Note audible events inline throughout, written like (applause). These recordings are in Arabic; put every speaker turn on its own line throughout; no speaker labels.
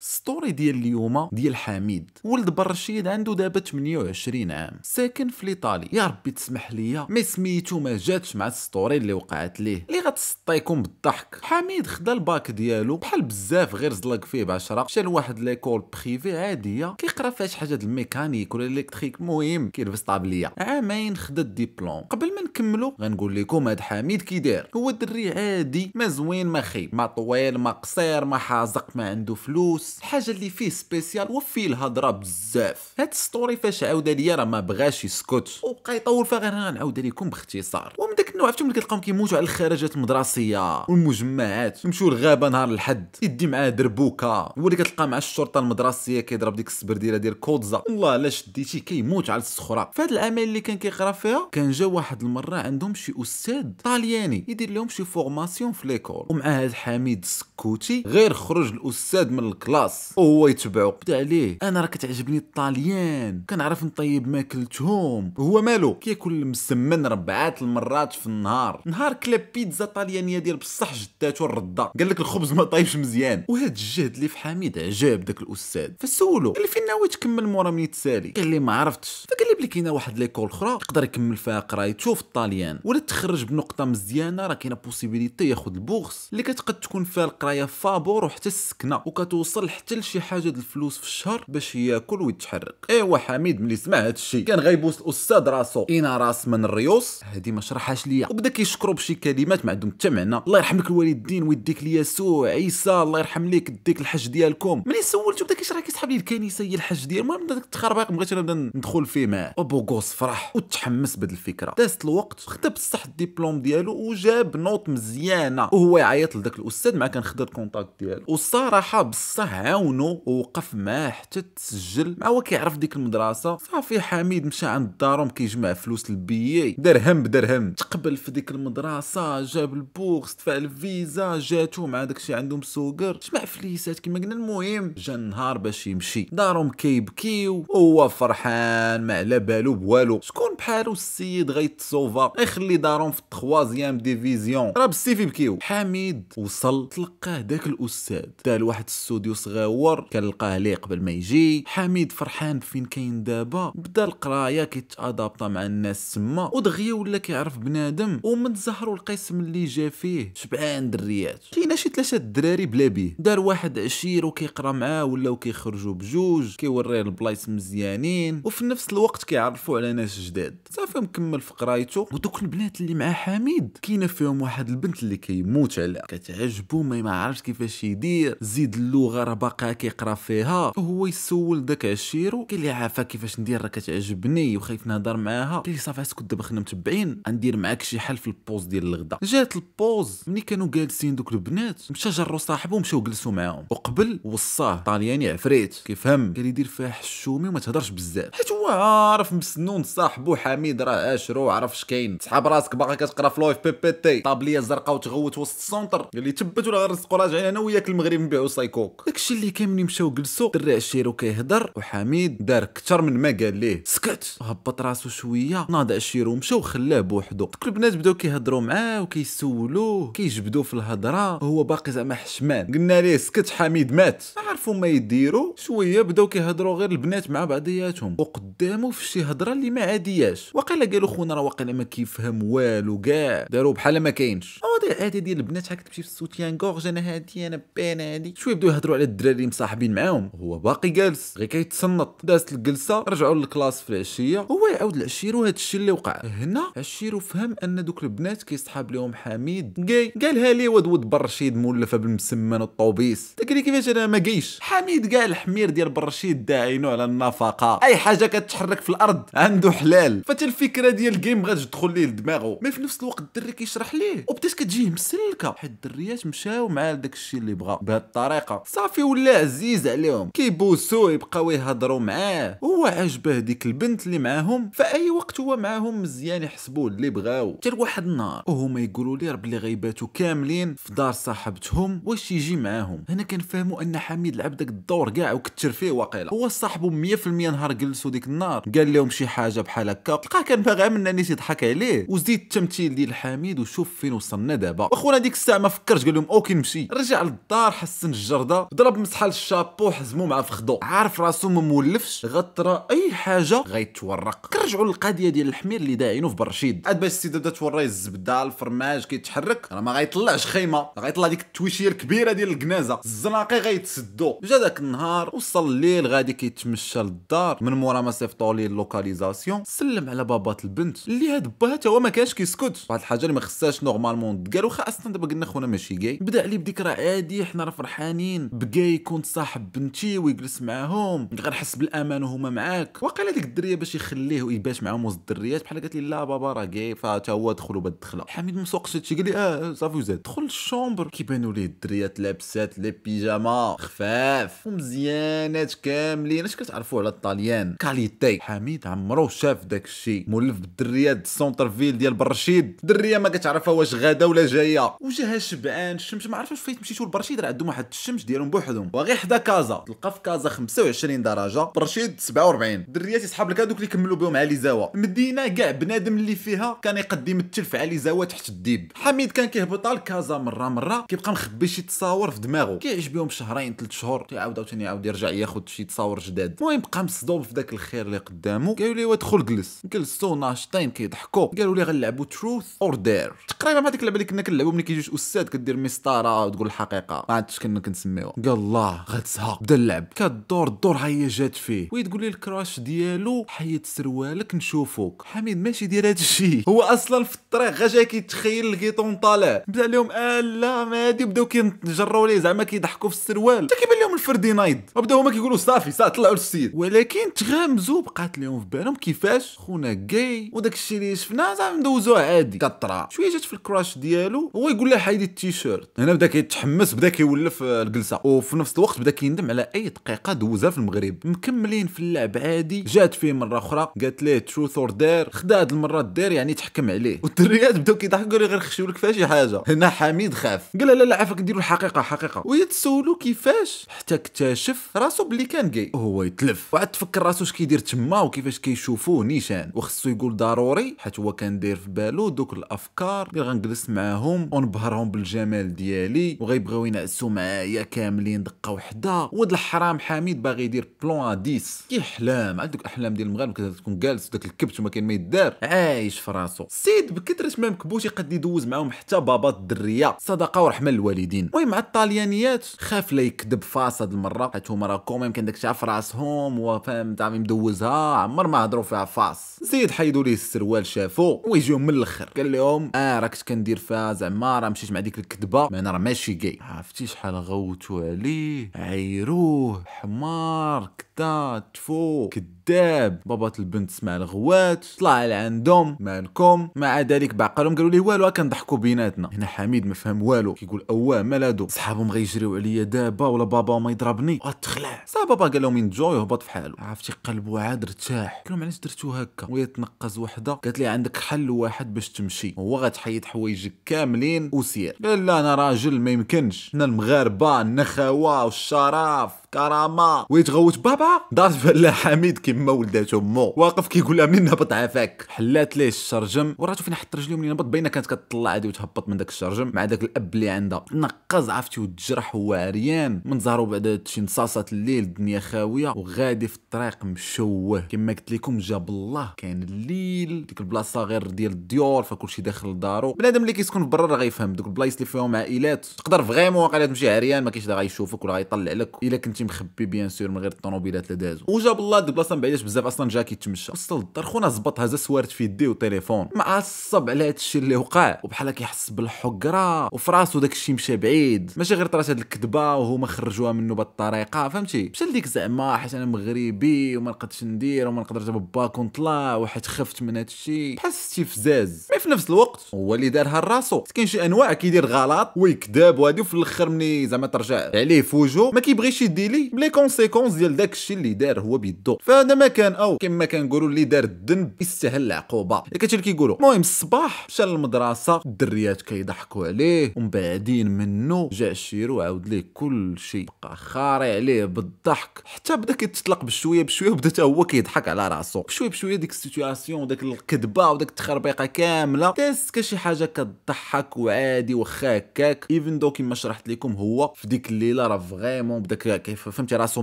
с الستوري ديال اليوم ديال حميد ولد برشيد عنده دابا 28 عام ساكن في ايطاليا يا ربي تسمح ليا ما سميتو ما جاتش مع الستوري اللي وقعت ليه اللي غتسطيكم بالضحك حميد خدا الباك ديالو بحال بزاف غير زلق فيه ب10 مشى لواحد ليكول بريفي عاديه كيقرا فيها شي حاجه د الميكانيك ولا الكتريك المهم كيلبس طابليه عامين خدا الدبلوم قبل ما نكملو غنقول لكم هاد حميد كي داير هو دري عادي ما زوين ما خيب ما طويل ما قصير ما حازق ما عنده فلوس الحاجه اللي فيه سبيسيال وفيه الهضره بزاف هاد ستوري فاش عاود ليا راه ما بغاش يسكت وبقى يطول فغير انا نعاود لكم باختصار ومن داك النوع عرفتو ملي كتلقاهم كيموتوا على الخارجات المدرسيه والمجمعات يمشيو للغابه نهار الحد يدي معاه دربوكه هو اللي كتلقى مع الشرطه المدرسيه كيضرب ديك السبرديله ديال كودزا والله لا شديتي كيموت على الصخره فهاد العمل اللي كان كيقرا فيها كان جا واحد المره عندهم شي استاذ طالياني يدير لهم شي فورماسيون في ليكول ومعاه حميد السكوتي غير خرج الاستاذ من الكلاس خلاص وهو يتبعو بدا عليه انا راه كتعجبني الطاليان كنعرف نطيب ماكلتهم هو مالو كياكل المسمن ربعة المرات في النهار نهار كلا بيتزا طاليانيه ديال بصح جداتو الرده قال لك الخبز ما طايبش مزيان وهاد الجهد اللي في حميد عجب داك الاستاذ فسولو قال لي فين ناوي تكمل مورا من يتسالي قال لي ما عرفتش فقال لي بلي كاينه واحد ليكول اخرى يقدر يكمل فيها قرايته في الطاليان ولا تخرج بنقطه مزيانه راه كاينه بوسيبيليتي ياخذ البورس اللي كتقد تكون فيها القرايه فابور وحتى السكنه وكتوصل حتى حتى شي حاجه د الفلوس في الشهر باش ياكل ويتحرك ايوا حميد ملي سمع هذا الشيء كان غيبوس الاستاذ راسو انا راس من الريوس هذه ما شرحهاش ليا وبدا كيشكرو بشي كلمات ما عندهم حتى معنى الله يرحم لك الوالدين ويديك ليسوع عيسى الله يرحم ليك ديك الحج ديالكم ملي سولته بدا كيشرح كيسحب لي الكنيسه هي الحج ديال المهم داك التخربيق بغيت انا ندخل فيه معاه ابو وبوغوس فرح وتحمس بهذه الفكره دازت الوقت خدا بصح الدبلوم ديالو وجاب نوط مزيانه وهو يعيط لذاك الاستاذ مع كان خدا الكونتاكت ديالو والصراحه بصح عاونو ووقف معاه حتى تسجل مع هو كيعرف ديك المدرسه صافي حميد مشى عند دارهم كيجمع فلوس البيي درهم بدرهم تقبل في ديك المدرسه جاب البوكس دفع الفيزا جاتو مع داكشي عندهم سوكر جمع فليسات كما قلنا المهم جا النهار باش يمشي دارهم كيبكيو وهو فرحان ما على بالو بوالو شكون بحالو السيد غيتصوفا يخلي دارهم في التخوازيام ديفيزيون راه بالسيف يبكيو حميد وصل تلقاه داك الاستاذ دار واحد الاستوديو صغير يدور كنلقاه ليه قبل ما يجي حميد فرحان فين كاين دابا بدا القرايه كيتادابطا مع الناس تما ودغيا ولا كيعرف بنادم ومن تزهروا القسم اللي جا فيه شبعان دريات كاينه شي ثلاثه الدراري بلا بيه دار واحد عشير وكيقرا معاه ولاو كيخرجوا بجوج كيوريه البلايص مزيانين وفي نفس الوقت كيعرفوا على ناس جداد صافي مكمل في قرايته ودوك البنات اللي مع حميد كاينه فيهم واحد البنت اللي كيموت عليها كتعجبو ما ما عرفش كيفاش يدير زيد اللغه راه لقاها كيقرا فيها هو يسول داك عشيرو كاين اللي عافاك كيفاش ندير راه كتعجبني وخايف نهضر معاها كاين اللي صافي اسكت دابا متبعين غندير معاك شي حل في البوز ديال الغدا جات البوز ملي كانوا جالسين دوك البنات مشى جرو صاحبو مشاو جلسوا معاهم وقبل وصاه طالياني عفريت كيفهم قال يدير فيها حشومي وما تهضرش بزاف حيت هو عارف مسنون صاحبو حميد راه عاشرو عرف اش كاين سحاب راسك باقا كتقرا في لويف بي بي تي طابليه زرقاء وتغوت وسط السونتر قال لي تبت ولا غنرزقو راجعين انا وياك المغرب نبيعو سايكوك داكشي اللي اللي كاملين مشاو جلسوا دري عشيرو كيهضر وحميد دار كتر من ما قال ليه سكت هبط راسو شويه ناض عشيرو مشى وخلاه بوحدو دوك البنات بداو كيهضروا معاه وكيسولوه كيجبدوا في الهضره هو باقي زعما حشمان قلنا ليه سكت حميد مات ما عرفوا ما يديروا شويه بداو كيهضروا غير البنات مع بعضياتهم وقدامو في شي هضره اللي ما عادياش واقيلا قالوا خونا راه واقيلا ما كيفهم والو كاع داروا بحال ما كاينش المواضيع العاديه ديال البنات هكا تمشي في السوتيان كورج انا هادي انا بان هادي شويه بداو يهضروا على الدراري اللي مصاحبين معاهم هو باقي جالس غير كيتسنط دازت الجلسه رجعوا للكلاس في العشيه هو يعاود لعشيرو وهذا الشيء اللي وقع هنا عشيرو فهم ان دوك البنات كيصحاب لهم حميد جاي قالها لي ود برشيد مولفه بالمسمن والطوبيس تقري كيفاش انا ما جايش حميد قال الحمير ديال برشيد داعينو على النفقه اي حاجه كتحرك في الارض عنده حلال فتا الفكره ديال الجيم غادي تدخل ليه لدماغه مي في نفس الوقت الدري كيشرح ليه وبدات كتجيه مسلكه حيت الدريات مشاو مع داك الشيء اللي بغا بهذه الطريقه صافي ولا ولا عزيز عليهم كيبوسوه يبقاو يهضروا معاه هو عجبه ديك البنت اللي معاهم فاي وقت هو معاهم مزيان يحسبوه اللي بغاو حتى لواحد النهار وهما يقولوا ليه ربي اللي غيباتو كاملين في دار صاحبتهم واش يجي معاهم هنا كنفهموا ان حميد لعب داك الدور كاع وكثر فيه واقيلا هو صاحبو 100% نهار جلسوا ديك النار قال لهم شي حاجه بحال هكا تلقاه كان باغي من الناس يضحك عليه وزيد التمثيل ديال حميد وشوف فين وصلنا دابا واخونا ديك الساعه ما فكرش قال لهم اوكي نمشي رجع للدار حسن الجرده ضرب مسح بحال الشابو حزمو مع فخدو عارف راسو ما مولفش غطرى اي حاجه غيتورق كنرجعوا للقضيه ديال الحمير اللي داعينو في برشيد عاد باش السيد بدا توري الزبده الفرماج كيتحرك راه ما غيطلعش خيمه غيطلع ديك التويشيه الكبيره ديال الكنازه الزناقي غيتسدو جا داك النهار وصل الليل غادي كيتمشى للدار من مورا ما صيفطوا ليه اللوكاليزاسيون سلم على بابات البنت اللي هاد باها حتى هو ما كانش كيسكت واحد الحاجه اللي ما خصهاش نورمالمون تقال واخا اصلا دابا قلنا خونا ماشي جاي بدا عليه بديك راه عادي حنا راه فرحانين بقاي يكون صاحب بنتي ويجلس معاهم غير حس بالامان وهما معاك واقيلا ديك الدريه باش يخليه ويباش معاهم وسط الدريات بحال قالت لي لا بابا راه كاي فتا هو دخلوا بهاد الدخله حميد مسوقش هادشي قال لي اه صافي وزاد دخل للشومبر كيبانوا ليه الدريات لابسات لي بيجاما خفاف ومزيانات كاملين اش كتعرفوا على الطاليان كاليتي حميد عمرو شاف داك الشيء مولف بالدريات سونتر فيل ديال برشيد دريه ما كتعرفها واش غاده ولا جايه وجاها شبعان الشمس ما عرفتش فايت مشيتو لبرشيد راه عندهم واحد الشمس ديالهم بوحدهم وغير حدا كازا تلقى في كازا 25 درجه برشيد 47 الدريات يسحاب لك هذوك اللي كملوا بهم علي زاوا المدينه كاع بنادم اللي فيها كان يقدم التلف زاوا تحت الديب حميد كان كيهبط لكازا مره مره كيبقى مخبي شي تصاور في دماغه كيعيش بهم شهرين ثلاث شهور كيعاود عاوتاني يعاود يرجع ياخذ شي تصاور جداد المهم بقى مصدوب في داك الخير اللي قدامه قالوا ليه ادخل جلس جلسوا ناشطين كيضحكوا قالوا ليه غنلعبوا تروث اور دير تقريبا هذيك اللعبه اللي كنا كنلعبوا ملي كيجي استاذ كدير مسطره وتقول الحقيقه ما عرفتش كنا كنسميوها قال والله بدا اللعب كدور الدور هي جات فيه وهي تقول لي الكراش ديالو حيد سروالك نشوفوك حميد ماشي داير هذا الشيء (laughs) هو اصلا في الطريق غا جا كيتخيل الكيطون طالع بدا لهم آه لا ما هادي بداو كيتجراو ليه زعما كيضحكوا في السروال حتى كيبان لهم الفردي نايد وبداو هما كيقولوا صافي صافي طلعوا للسيد ولكن تغامزوا بقات لهم في بالهم كيفاش خونا جاي وداك الشيء اللي شفناه زعما ندوزوه عادي كطرا شويه جات في الكراش ديالو هو يقول لها حيدي التيشيرت هنا بدا كيتحمس بدا كيولف آه، الجلسه وفي نفس الوقت بدا كيندم على اي دقيقه دوزها في المغرب مكملين في اللعب عادي جات فيه مره اخرى قالت ليه تروث اور دير خدا هاد المره الدير يعني تحكم عليه والدريات بداو كيضحكوا لي غير خشيو لك فيها شي حاجه هنا حميد خاف قال لا لا عافاك نديروا الحقيقه حقيقه وهي تسولو كيفاش حتى اكتشف راسو بلي كان جاي وهو يتلف وعاد تفكر راسو اش كيدير تما وكيفاش كيشوفوه نيشان وخصو يقول ضروري حيت هو كان داير في بالو دوك الافكار اللي غنجلس معاهم ونبهرهم بالجمال ديالي وغيبغيو ينعسوا معايا كاملين دقيقة دقه وحده ولد الحرام حميد باغي يدير بلون 10 احلام عندك احلام ديال المغرب كتكون جالس وداك الكبت وما كاين ما يدار عايش في راسو سيد بكثره ما مكبوش يقد يدوز معاهم حتى بابا الدريه صدقه ورحمه للوالدين المهم مع الطاليانيات خاف لا يكذب فاس هاد المره حيت هما راه كوم يمكن داك في راسهم وفاهم تاع مدوزها عمر ما هضروا فيها فاس زيد حيدوا ليه السروال شافو ويجيهم من الاخر قال لهم اه راه كنت كندير فيها زعما راه مشيت مع ديك الكذبه ما انا راه ماشي جاي عرفتي شحال غوتوا عليه عيروه حمار كتات فو كذاب بابا البنت سمع الغوات طلع لعندهم مالكم مع ذلك بعقلهم قالوا ليه والو كنضحكوا بيناتنا هنا حميد ما فهم والو كيقول اواه مالادو صحابهم غيجريو عليا دابا ولا بابا ما يضربني اتخلع صا بابا قال لهم ينجو يهبط في حاله عرفتي قلبو عاد ارتاح قال لهم علاش درتو هكا وهي تنقز وحده قالت لي عندك حل واحد باش تمشي هو غتحيد حوايجك كاملين وسير قال لا انا راجل ما يمكنش انا المغاربه النخوه shut up! كرامه ويتغوت بابا دارت فلا حميد كيما ولداتو مو واقف كيقول لها منين نهبط عافاك حلات ليه الشرجم وراتو فين حط رجليه منين نهبط باينه كانت كتطلع عادي وتهبط من داك الشرجم مع داك الاب اللي عندها نقز عرفتي وتجرح هو عريان من زهرو بعد شي نصاصات الليل الدنيا خاويه وغادي في الطريق مشوه كما قلت لكم جاب الله كاين الليل ديك البلاصه غير ديال الديور فكلشي داخل لدارو بنادم اللي كيسكن برا راه غيفهم دوك البلايص اللي فيهم عائلات تقدر فغيمون واقيلا تمشي عريان ما كاينش اللي غيشوفك ولا غيطلع لك الا كنت كنتي مخبي بيان سور من غير الطوموبيلات اللي دازو وجاب الله ديك البلاصه بعيداش بزاف اصلا جا كيتمشى وصل للدار خونا زبط هزا سوارت في يديه وتليفون معصب على الشيء اللي وقع وبحال كيحس بالحقره وفي راسو الشيء مشى بعيد ماشي غير طرات هاد الكذبه وهما خرجوها منه بهاد الطريقه فهمتي مشى لديك زعما حيت انا مغربي وما نقدش ندير وما نقدرش باك ونطلع وحيت خفت من الشيء بحال استفزاز مي في نفس الوقت هو اللي دارها لراسو كاين شي انواع كيدير غلط ويكذب وهادي وفي الاخر مني زعما ترجع عليه في وجهه ما كيبغيش يدير لي بلي كونسيكونس ديال داك الشيء اللي دار هو بيدو فهذا ما كان او كما كنقولوا اللي دار الذنب يستاهل العقوبه كتشي كيقولوا المهم الصباح مشى للمدرسه الدريات كيضحكوا عليه ومن بعدين منه جا الشيرو وعاود ليه كل شيء بقى خارع عليه بالضحك حتى بدا كيتطلق بشويه بشويه وبدا هو كيضحك على راسو بشويه بشويه ديك السيتوياسيون وداك الكذبه وداك التخربيقه كامله تاس كشي حاجه كتضحك وعادي واخا هكاك ايفن دو كما شرحت لكم هو في ديك الليله راه فريمون بدا فهمتي راسو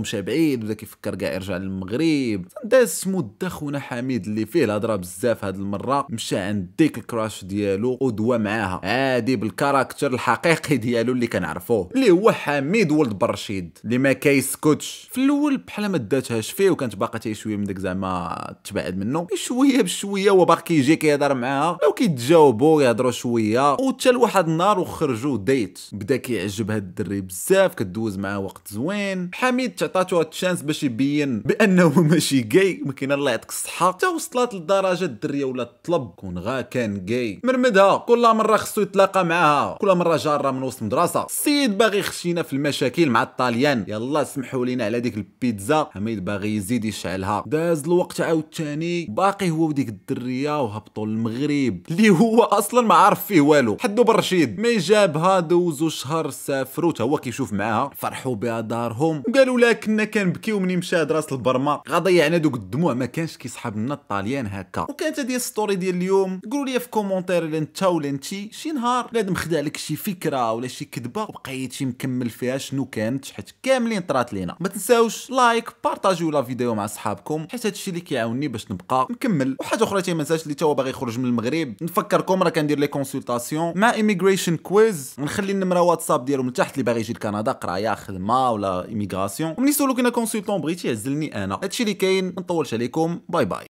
مشى بعيد بدا كيفكر كاع يرجع للمغرب داز مده خونا حميد اللي فيه الهضره بزاف هاد المره مشى عند ديك الكراش ديالو ودوا معاها عادي بالكاركتر الحقيقي ديالو اللي كنعرفوه اللي هو حميد ولد برشيد اللي ما كيسكتش في الاول بحال ما داتهاش فيه وكانت باقا تي شويه من داك زعما تبعد منه شويه بشويه هو باقي كيجي كيهضر معاها لو كيتجاوبوا يهضروا شويه وحتى لواحد النهار وخرجوا ديت بدا كيعجب هاد الدري بزاف كدوز معاه وقت زوين حميد تعطاتو تشانس باش يبين بانه (laughs) ماشي جاي كاين الله يعطيك الصحه حتى وصلت لدرجه الدريه ولا طلب كون غا كان جاي مرمدها كل مره خصو يتلاقى معاها كل مره جاره من وسط مدرسه السيد باغي يخشينا في المشاكل مع الطاليان يلا سمحوا لينا على ديك البيتزا حميد باغي يزيد يشعلها داز الوقت عاوتاني باقي هو وديك الدريه وهبطوا للمغرب اللي هو اصلا ما عارف فيه والو حدو برشيد ما جابها دوزو شهر سافروا هو كيشوف معاها فرحوا بها دارهم لهم قالوا لا كنا كنبكيو ملي مشى دراس البرما غضيعنا دوك الدموع ما كانش كيصحاب لنا الطاليان هكا وكانت هذه ستوري ديال اليوم قولوا لي في كومونتير الا انت ولا انت شي نهار بنادم مخدع لك شي فكره ولا شي كذبه شي مكمل فيها شنو كانت حيت كاملين طرات لينا ما تنساوش لايك بارطاجيو لا فيديو مع صحابكم حيت هادشي اللي كيعاوني باش نبقى نكمل وحاجه اخرى ما تنساش اللي توا باغي يخرج من المغرب نفكركم راه كندير لي كونسلطاسيون مع ايميغريشن كويز نخلي النمره واتساب ديالهم لتحت اللي باغي يجي لكندا قرايه خدمه ولا ميغراسيون ومني سولو كنا كونسلتون بغيتي عزلني انا هادشي اللي كاين ما نطولش عليكم باي باي